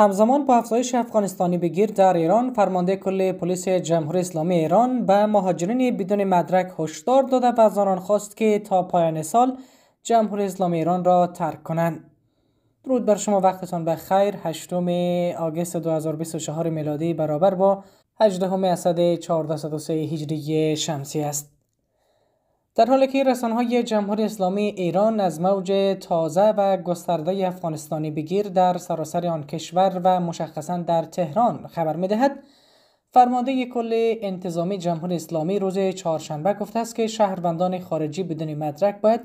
همزمان با افزایش افغانستانی بگیر در ایران فرمانده کل پلیس جمهوری اسلامی ایران به مهاجرین بدون مدرک هشدار داده و از آنان خواست که تا پایان سال جمهوری اسلامی ایران را ترک کنند درود بر شما وقتتان به خیر 8 آگست 2024 میلادی برابر با 18 اسد 1403 هجری شمسی است در حالی که رسانه‌های جمهوری اسلامی ایران از موج تازه و گسترده افغانستانی بگیر در سراسر آن کشور و مشخصا در تهران خبر میدهد فرمانده کل انتظامی جمهوری اسلامی روز چهارشنبه گفته است که شهروندان خارجی بدون مدرک باید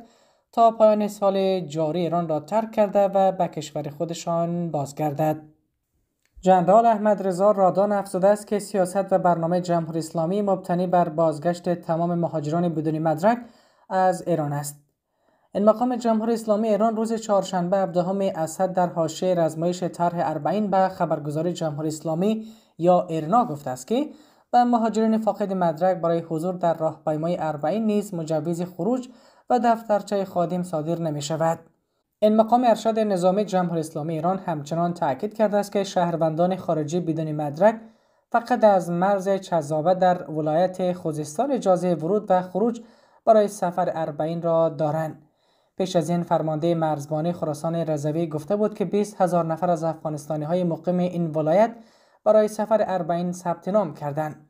تا پایان سال جاری ایران را ترک کرده و به کشور خودشان بازگردد جنرال احمد رضا رادان افزوده است که سیاست و برنامه جمهوری اسلامی مبتنی بر بازگشت تمام مهاجران بدون مدرک از ایران است. این مقام جمهوری اسلامی ایران روز چهارشنبه 17 اسد در حاشیه رزمایش طرح 40 به خبرگزاری جمهوری اسلامی یا ارنا گفته است که به مهاجران فاقد مدرک برای حضور در راهپیمای اربعین نیز مجوز خروج و دفترچه خادم صادر نمی شود. این مقام ارشد نظامی جمهوری اسلامی ایران همچنان تاکید کرده است که شهروندان خارجی بدون مدرک فقط از مرز چذابه در ولایت خوزستان اجازه ورود و خروج برای سفر اربعین را دارند. پیش از این فرمانده مرزبانی خراسان رضوی گفته بود که 20 هزار نفر از افغانستانی های مقیم این ولایت برای سفر اربعین ثبت نام کردند.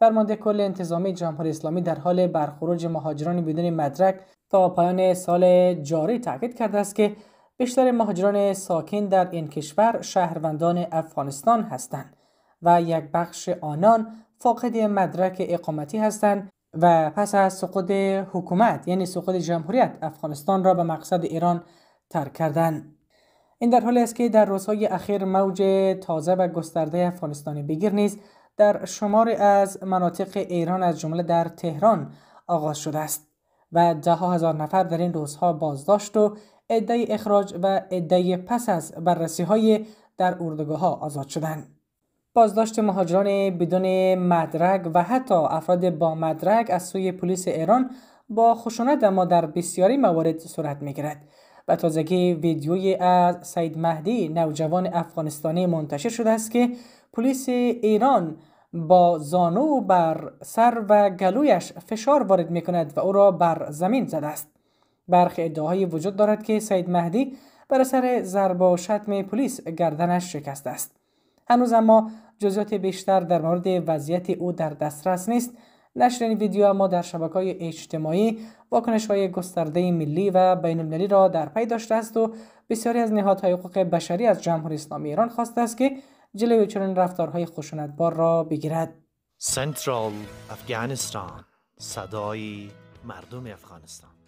فرمانده کل انتظامی جمهوری اسلامی در حال برخروج مهاجران بدون مدرک تا پایان سال جاری تاکید کرده است که بیشتر مهاجران ساکن در این کشور شهروندان افغانستان هستند و یک بخش آنان فاقد مدرک اقامتی هستند و پس از سقوط حکومت یعنی سقوط جمهوریت افغانستان را به مقصد ایران ترک کردن این در حالی است که در روزهای اخیر موج تازه و گسترده افغانستانی بگیر نیز در شماری از مناطق ایران از جمله در تهران آغاز شده است و ده هزار نفر در این روزها بازداشت و عده اخراج و عده پس از بررسی های در اردوگاه ها آزاد شدند. بازداشت مهاجران بدون مدرک و حتی افراد با مدرک از سوی پلیس ایران با خشونت اما در بسیاری موارد صورت میگیرد و تازگی ویدیوی از سید مهدی نوجوان افغانستانی منتشر شده است که پلیس ایران با زانو بر سر و گلویش فشار وارد می کند و او را بر زمین زده است. برخی ادعاهای وجود دارد که سید مهدی بر سر ضرب و شتم پلیس گردنش شکسته است. هنوز اما جزئیات بیشتر در مورد وضعیت او در دسترس نیست. نشر این ویدیو ما در شبکه های اجتماعی واکنش های گسترده ملی و بین المللی را در پی داشته است و بسیاری از نهادهای حقوق بشری از جمهوری اسلامی ایران خواسته است که جلوی چنین رفتارهای خشونتبار را بگیرد سنترال افغانستان صدای مردم افغانستان